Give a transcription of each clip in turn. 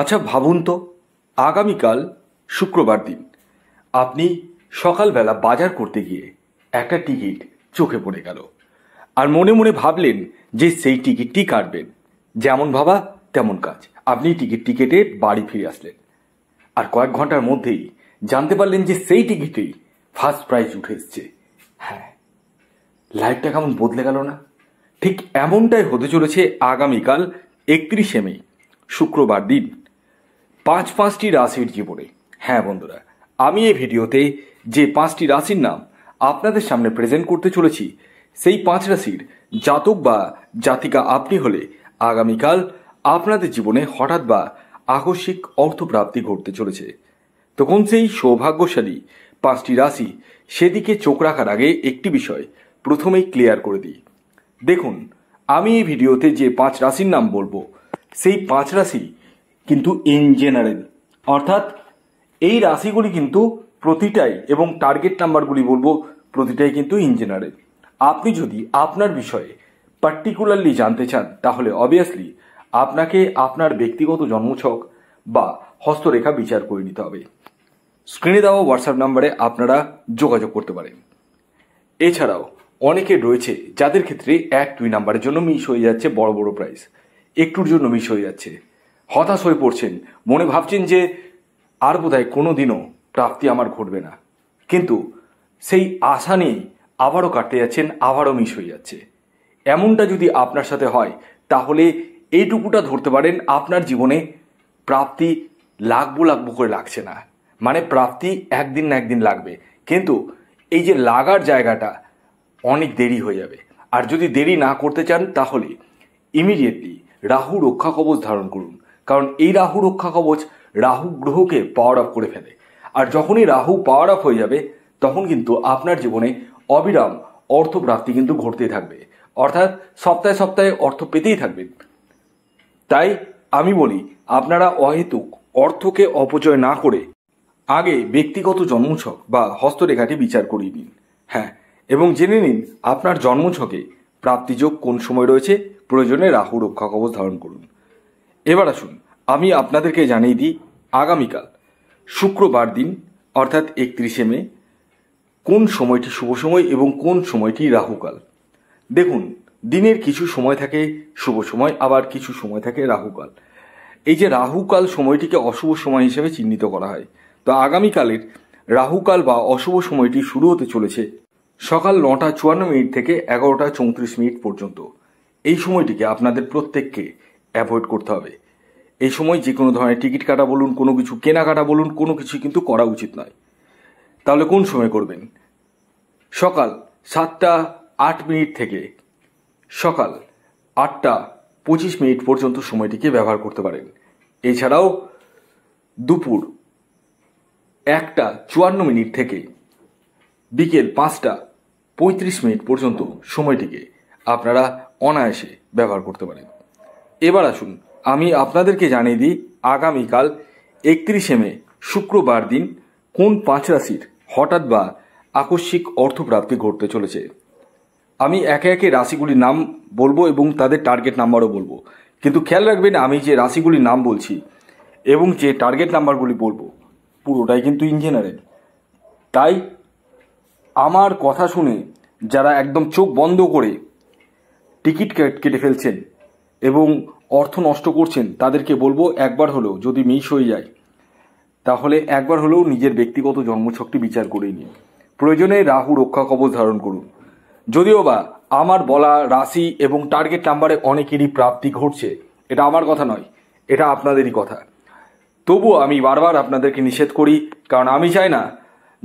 আচ্ছা ভাবুন তো আগামীকাল শুক্রবার দিন আপনি সকালবেলা বাজার করতে গিয়ে একটা টিকিট চোখে পড়ে গেল আর মনে মনে ভাবলেন যে সেই টিকিটটি কাটবেন যেমন ভাবা তেমন কাজ আপনি টিকিটটি কেটে বাড়ি ফিরে আসলেন আর কয়েক ঘন্টার মধ্যেই জানতে পারলেন যে সেই টিকিটেই ফার্স্ট প্রাইজ উঠে এসছে হ্যাঁ লাইফটা কেমন বদলে গেল না ঠিক এমনটাই হতে চলেছে আগামীকাল একত্রিশে মে শুক্রবার দিন পাঁচ পাঁচটি রাশির জীবনে হ্যাঁ বন্ধুরা আমি এই ভিডিওতে যে পাঁচটি রাশির নাম আপনাদের সামনে প্রেজেন্ট করতে চলেছি সেই পাঁচ রাশির জাতক বা জাতিকা আপনি হলে আগামীকাল আপনাদের জীবনে হঠাৎ বা আকস্মিক অর্থপ্রাপ্তি ঘটতে চলেছে তখন সেই সৌভাগ্যশালী পাঁচটি রাশি সেদিকে চোখ রাখার আগে একটি বিষয় প্রথমেই ক্লিয়ার করে দিই দেখুন আমি এই ভিডিওতে যে পাঁচ রাশির নাম বলবো সেই পাঁচ রাশি কিন্তু ইন জেনারেল অর্থাৎ এই রাশিগুলি কিন্তু প্রতিটাই এবং টার্গেট নাম্বারগুলি বলবো প্রতিটাই কিন্তু ইন জেনারেল আপনি যদি আপনার বিষয়ে পার্টিকুলারলি জানতে চান তাহলে অবভিয়াসলি আপনাকে আপনার ব্যক্তিগত জন্মছক বা হস্তরেখা বিচার করে নিতে হবে স্ক্রিনে দেওয়া হোয়াটসঅ্যাপ নাম্বারে আপনারা যোগাযোগ করতে পারেন এছাড়াও অনেকে রয়েছে যাদের ক্ষেত্রে এক দুই নাম্বারের জন্য মিস হয়ে যাচ্ছে বড় বড় প্রাইস একটুর জন্য মিস হয়ে যাচ্ছে হতাশ হয়ে পড়ছেন মনে ভাবছেন যে আর বোধহয় কোনো দিনও প্রাপ্তি আমার ঘটবে না কিন্তু সেই আশা নিয়েই আবারও কাটতে যাচ্ছেন আবারও মিস হয়ে যাচ্ছে এমনটা যদি আপনার সাথে হয় তাহলে এইটুকুটা ধরতে পারেন আপনার জীবনে প্রাপ্তি লাগবো লাগবো করে লাগছে না মানে প্রাপ্তি একদিন না একদিন লাগবে কিন্তু এই যে লাগার জায়গাটা অনেক দেরি হয়ে যাবে আর যদি দেরি না করতে চান তাহলে ইমিডিয়েটলি রাহু রক্ষা কবচ ধারণ করুন কারণ এই রাহু রক্ষা কবচ রাহু গ্রহকে পাওয়ার অফ করে ফেলে আর যখনই রাহু পাওয়ার অফ হয়ে যাবে তখন কিন্তু আপনার জীবনে অবিরাম অর্থপ্রাপ্তি কিন্তু ঘটতেই থাকবে অর্থাৎ সপ্তাহে সপ্তাহে অর্থ পেতেই থাকবেন তাই আমি বলি আপনারা অহেতুক অর্থকে অপচয় না করে আগে ব্যক্তিগত জন্মছক বা হস্তরেখাটি বিচার করিয়ে নিন হ্যাঁ এবং জেনে নিন আপনার জন্মছকে প্রাপ্তিযোগ কোন সময় রয়েছে প্রয়োজনে রাহু রক্ষা কবচ ধারণ করুন এবার আসুন আমি আপনাদেরকে জানিয়ে দিই আগামীকাল শুক্রবার দিন অর্থাৎ একত্রিশে মে কোন সময়টি শুভ সময় এবং কোন সময়টি রাহুকাল দেখুন দিনের কিছু সময় থাকে শুভ সময় আবার কিছু সময় থাকে রাহুকাল এই যে রাহুকাল সময়টিকে অশুভ সময় হিসেবে চিহ্নিত করা হয় তো আগামীকালের রাহুকাল বা অশুভ সময়টি শুরু হতে চলেছে সকাল নটা চুয়ান্ন মিনিট থেকে এগারোটা চৌত্রিশ মিনিট পর্যন্ত এই সময়টিকে আপনাদের প্রত্যেককে অ্যাভয়েড করতে হবে এই সময় যে কোনো ধরনের টিকিট কাটা বলুন কোনো কিছু কেনাকাটা বলুন কোনো কিছুই কিন্তু করা উচিত নয় তাহলে কোন সময় করবেন সকাল সাতটা আট মিনিট থেকে সকাল আটটা পঁচিশ মিনিট পর্যন্ত সময়টিকে ব্যবহার করতে পারেন এছাড়াও দুপুর একটা চুয়ান্ন মিনিট থেকে বিকেল পাঁচটা পঁয়ত্রিশ মিনিট পর্যন্ত সময়টিকে আপনারা অনায়াসে ব্যবহার করতে পারেন এবার আসুন আমি আপনাদেরকে জানিয়ে দিই আগামীকাল একত্রিশে মে শুক্রবার দিন কোন পাঁচ রাশির হঠাৎ বা আকস্মিক অর্থপ্রাপ্তি ঘটতে চলেছে আমি একে একে রাশিগুলির নাম বলবো এবং তাদের টার্গেট নাম্বারও বলবো কিন্তু খেয়াল রাখবেন আমি যে রাশিগুলির নাম বলছি এবং যে টার্গেট নাম্বারগুলি বলবো পুরোটাই কিন্তু ইঞ্জিনিয়ারের তাই আমার কথা শুনে যারা একদম চোখ বন্ধ করে টিকিট কেটে ফেলছেন এবং অর্থ নষ্ট করছেন তাদেরকে বলবো একবার হলেও যদি মিস হয়ে যায় তাহলে একবার হলেও নিজের ব্যক্তিগত জন্মছকটি বিচার করে নিন প্রয়োজনে রাহু রক্ষা কবচ ধারণ করুন যদিও বা আমার বলা রাশি এবং টার্গেট নাম্বারে অনেকেরই প্রাপ্তি ঘটছে এটা আমার কথা নয় এটা আপনাদেরই কথা তবু আমি বারবার আপনাদেরকে নিষেধ করি কারণ আমি চাই না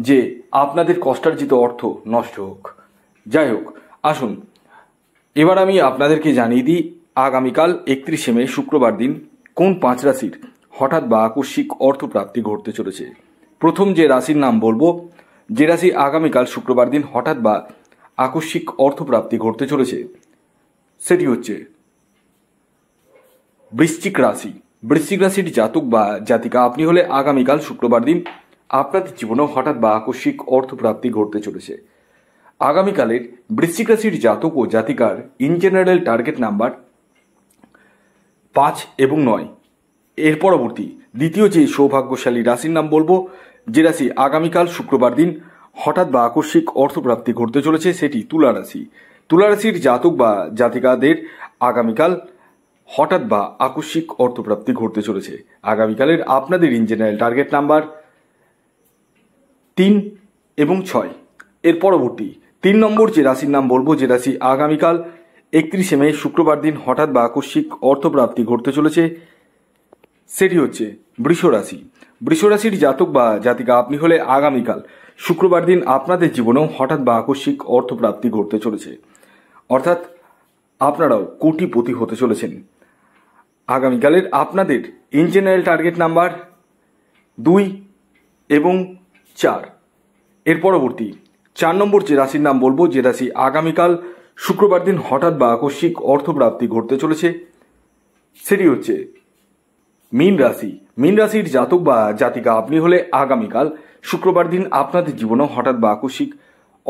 যে আপনাদের কষ্টার্জিত অর্থ নষ্ট হোক যাই হোক আসুন এবার আমি আপনাদেরকে জানিয়ে দিই আগামীকাল একত্রিশে মে শুক্রবার দিন কোন পাঁচ রাশির হঠাৎ বা আকস্মিক অর্থপ্রাপ্তি ঘটতে চলেছে প্রথম যে রাশির নাম বলবো যে রাশি আগামীকাল শুক্রবার দিন হঠাৎ বা আকস্মিক অর্থপ্রাপ্তি ঘটতে চলেছে সেটি হচ্ছে বৃশ্চিক রাশি বৃশ্চিক রাশির জাতক বা জাতিকা আপনি হলে আগামীকাল শুক্রবার দিন আপনাদের জীবনেও হঠাৎ বা আকস্মিক অর্থপ্রাপ্তি ঘটতে চলেছে আগামীকালের বৃশ্চিক রাশির জাতক ও জাতিকার ইন জেনারেল টার্গেট নাম্বার পাঁচ এবং নয় এর পরবর্তী দ্বিতীয় যে সৌভাগ্যশালী রাশির নাম বলবো যে রাশি আগামীকাল শুক্রবার দিন হঠাৎ বা আকস্মিক অর্থপ্রাপ্তি ঘটতে চলেছে সেটি তুলা রাশি তুলা রাশির জাতক বা জাতিকাদের আগামীকাল হঠাৎ বা আকস্মিক অর্থপ্রাপ্তি ঘটতে চলেছে আগামীকালের আপনাদের ইন জেনারেল টার্গেট নাম্বার তিন এবং ছয় এর পরবর্তী তিন নম্বর যে রাশির নাম বলবো যে রাশি আগামীকাল একত্রিশে মে শুক্রবার দিন হঠাৎ বা আকস্মিক অর্থপ্রাপ্তি ঘটতে চলেছে সেটি হচ্ছে বৃষরাশি বৃষরাশির জাতক বা জাতিকা আপনি হলে আগামীকাল শুক্রবার দিন আপনাদের জীবনেও হঠাৎ বা আকস্মিক অর্থপ্রাপ্তি ঘটতে চলেছে অর্থাৎ আপনারাও কোটিপতি হতে চলেছেন আগামীকালের আপনাদের ইঞ্জিনিয়ারিং টার্গেট নাম্বার দুই এবং চার এর পরবর্তী চার নম্বর যে রাশির নাম বলবো যে রাশি আগামীকাল শুক্রবার দিন হঠাৎ বা আকস্মিক অর্থপ্রাপ্তি ঘটতে চলেছে সেটি হচ্ছে মীন রাশি মীন রাশির জাতক বা জাতিকা আপনি হলে আগামীকাল শুক্রবার দিন আপনাদের জীবনেও হঠাৎ বা আকস্মিক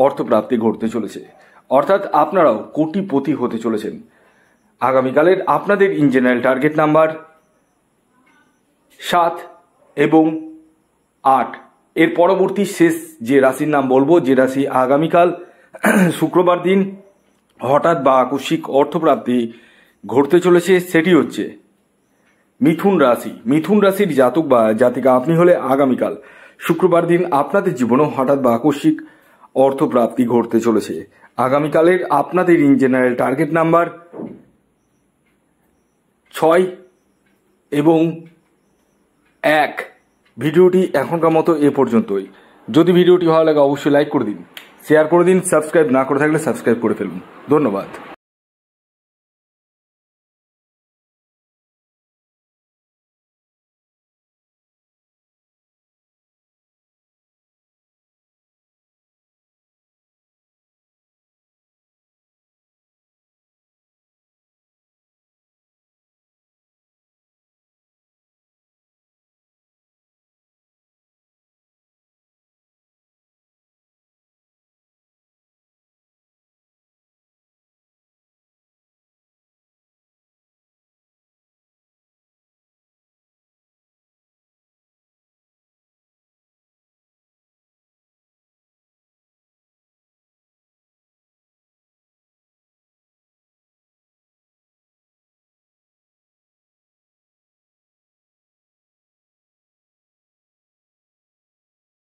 অর্থপ্রাপ্তি ঘটতে চলেছে অর্থাৎ আপনারাও কোটিপতি হতে চলেছেন আগামীকালের আপনাদের ইন জেনারেল টার্গেট নাম্বার সাত এবং আট এর পরবর্তী শেষ যে রাশির নাম বলবো যে রাশি আগামীকাল শুক্রবার দিন হঠাৎ বা আকস্মিক অর্থপ্রাপ্তি ঘটতে চলেছে সেটি হচ্ছে মিথুন রাশি মিথুন রাশির জাতক বা জাতিকা আপনি হলে আগামীকাল শুক্রবার দিন আপনাদের জীবনেও হঠাৎ বা আকস্মিক অর্থপ্রাপ্তি ঘটতে চলেছে আগামীকালের আপনাদের ইন জেনারেল টার্গেট নাম্বার ছয় এবং এক ভিডিওটি এখনকার মতো এ পর্যন্তই যদি ভিডিওটি ভালো লাগে অবশ্যই লাইক করে দিন শেয়ার করে দিন সাবস্ক্রাইব না করে থাকলে সাবস্ক্রাইব করে ফেলুন ধন্যবাদ